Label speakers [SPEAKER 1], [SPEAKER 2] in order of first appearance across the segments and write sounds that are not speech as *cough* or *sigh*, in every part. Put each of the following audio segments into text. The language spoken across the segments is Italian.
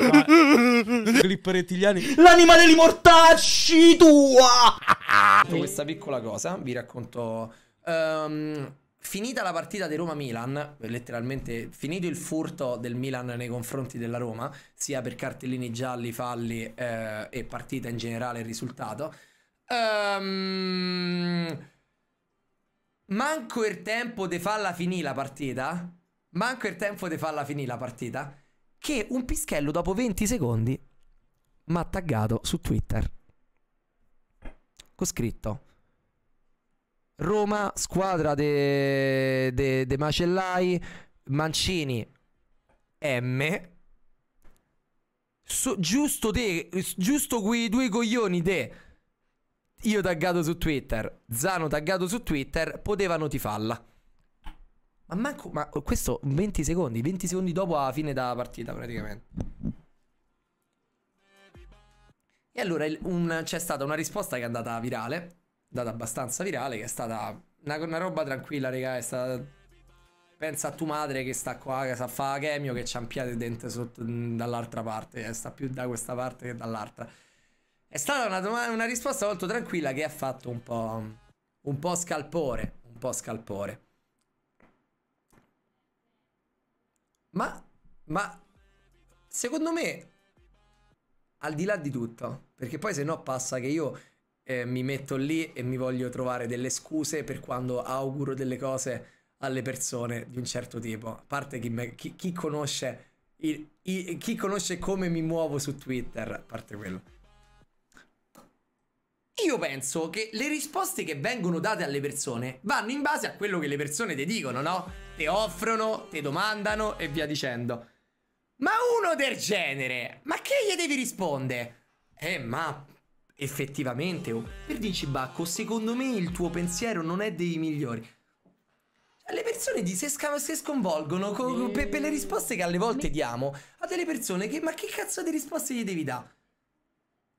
[SPEAKER 1] *laughs* Clipperettiliani. L'anima degli mortacci tua! Questa piccola cosa, vi racconto... Um, finita la partita di Roma-Milan, letteralmente finito il furto del Milan nei confronti della Roma, sia per cartellini gialli, falli eh, e partita in generale, il risultato. Um, manco il tempo di farla finire la partita. Manco il tempo di farla finire la partita che un pischello dopo 20 secondi mi ha taggato su Twitter. Con scritto Roma, squadra de, de, de Macellai, Mancini, M. So, giusto te, giusto quei due coglioni te. Io taggato su Twitter, Zano taggato su Twitter, potevano falla. Ma manco, ma questo 20 secondi, 20 secondi dopo la fine della partita praticamente. E allora un, c'è stata una risposta che è andata virale, data abbastanza virale, che è stata una, una roba tranquilla, raga, è stata... Pensa a tua madre che sta qua, che sa fa chemio, che c'ha un piede dente sotto, mm, dall'altra parte, eh, sta più da questa parte che dall'altra. È stata una, una risposta molto tranquilla che ha fatto un po', un po' scalpore, un po' scalpore. Ma secondo me, al di là di tutto, perché poi se no passa che io eh, mi metto lì e mi voglio trovare delle scuse per quando auguro delle cose alle persone di un certo tipo. A parte chi, me, chi, chi conosce... Il, il, chi conosce come mi muovo su Twitter, a parte quello io penso che le risposte che vengono date alle persone vanno in base a quello che le persone ti dicono, no? Te offrono, te domandano e via dicendo. Ma uno del genere, ma che gli devi rispondere? Eh, ma effettivamente, oh. per dirci Bacco, secondo me il tuo pensiero non è dei migliori. Cioè, le persone di, se, se sconvolgono co, eh. per, per le risposte che alle volte diamo a delle persone che ma che cazzo di risposte gli devi dare?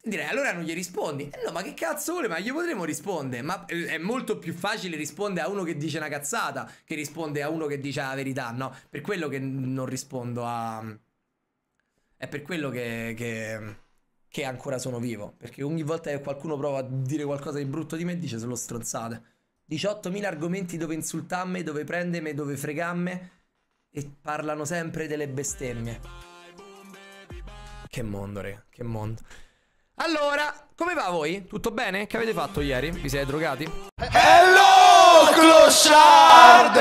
[SPEAKER 1] Direi allora non gli rispondi. Eh no, ma che cazzo vuole? Ma gli potremmo rispondere. Ma eh, è molto più facile rispondere a uno che dice una cazzata che rispondere a uno che dice la verità, no? Per quello che non rispondo a. È per quello che. che, che ancora sono vivo. Perché ogni volta che qualcuno prova a dire qualcosa di brutto di me, dice solo stronzate. 18.000 argomenti dove insultarmi, dove prendermi, dove fregarmi. E parlano sempre delle bestemmie. Che mondo, re, che mondo. Allora, come va voi? Tutto bene? Che avete fatto ieri? Vi siete drogati? Hello, Clochard!